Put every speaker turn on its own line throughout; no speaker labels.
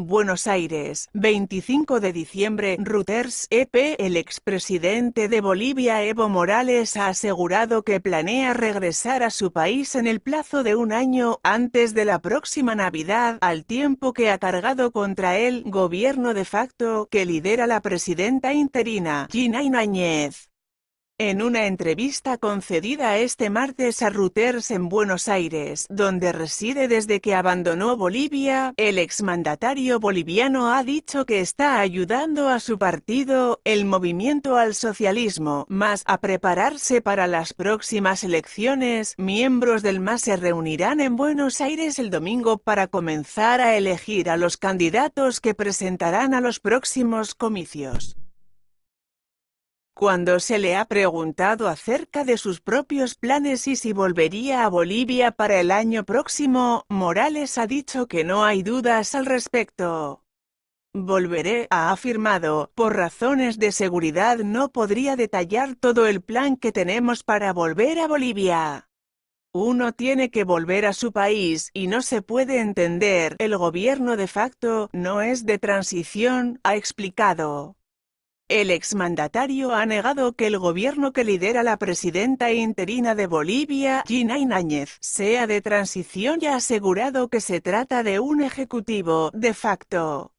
Buenos Aires, 25 de diciembre. Reuters, EP. El expresidente de Bolivia Evo Morales ha asegurado que planea regresar a su país en el plazo de un año antes de la próxima Navidad, al tiempo que ha cargado contra el gobierno de facto que lidera la presidenta interina, Gina Ináñez. En una entrevista concedida este martes a Reuters en Buenos Aires, donde reside desde que abandonó Bolivia, el exmandatario boliviano ha dicho que está ayudando a su partido, el movimiento al socialismo, más a prepararse para las próximas elecciones. Miembros del MAS se reunirán en Buenos Aires el domingo para comenzar a elegir a los candidatos que presentarán a los próximos comicios cuando se le ha preguntado acerca de sus propios planes y si volvería a Bolivia para el año próximo, Morales ha dicho que no hay dudas al respecto. Volveré, ha afirmado, por razones de seguridad no podría detallar todo el plan que tenemos para volver a Bolivia. Uno tiene que volver a su país y no se puede entender, el gobierno de facto no es de transición, ha explicado. El exmandatario ha negado que el gobierno que lidera la presidenta interina de Bolivia, Gina Ináñez, sea de transición y ha asegurado que se trata de un ejecutivo, de facto.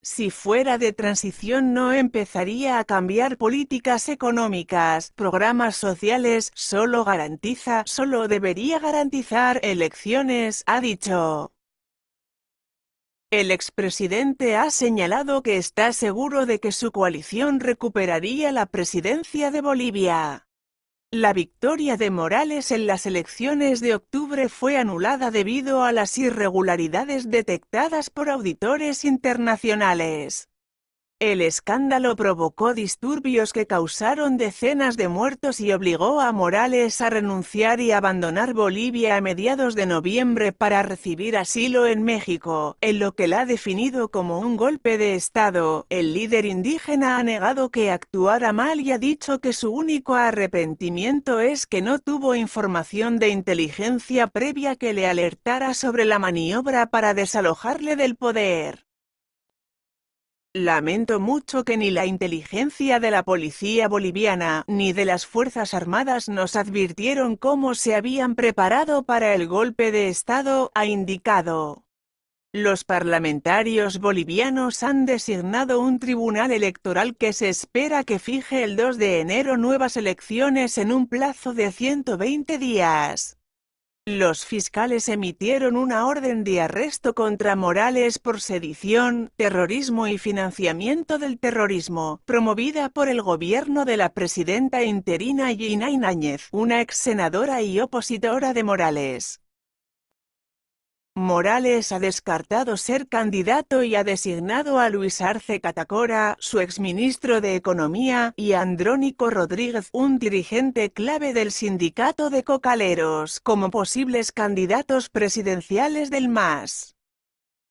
Si fuera de transición no empezaría a cambiar políticas económicas, programas sociales, solo garantiza, solo debería garantizar elecciones, ha dicho. El expresidente ha señalado que está seguro de que su coalición recuperaría la presidencia de Bolivia. La victoria de Morales en las elecciones de octubre fue anulada debido a las irregularidades detectadas por auditores internacionales. El escándalo provocó disturbios que causaron decenas de muertos y obligó a Morales a renunciar y abandonar Bolivia a mediados de noviembre para recibir asilo en México, en lo que la ha definido como un golpe de Estado. El líder indígena ha negado que actuara mal y ha dicho que su único arrepentimiento es que no tuvo información de inteligencia previa que le alertara sobre la maniobra para desalojarle del poder. Lamento mucho que ni la inteligencia de la policía boliviana ni de las Fuerzas Armadas nos advirtieron cómo se habían preparado para el golpe de Estado, ha indicado. Los parlamentarios bolivianos han designado un tribunal electoral que se espera que fije el 2 de enero nuevas elecciones en un plazo de 120 días. Los fiscales emitieron una orden de arresto contra Morales por sedición, terrorismo y financiamiento del terrorismo, promovida por el gobierno de la presidenta interina Gina Ináñez, una ex senadora y opositora de Morales. Morales ha descartado ser candidato y ha designado a Luis Arce Catacora, su exministro de Economía, y Andrónico Rodríguez, un dirigente clave del sindicato de cocaleros, como posibles candidatos presidenciales del MAS.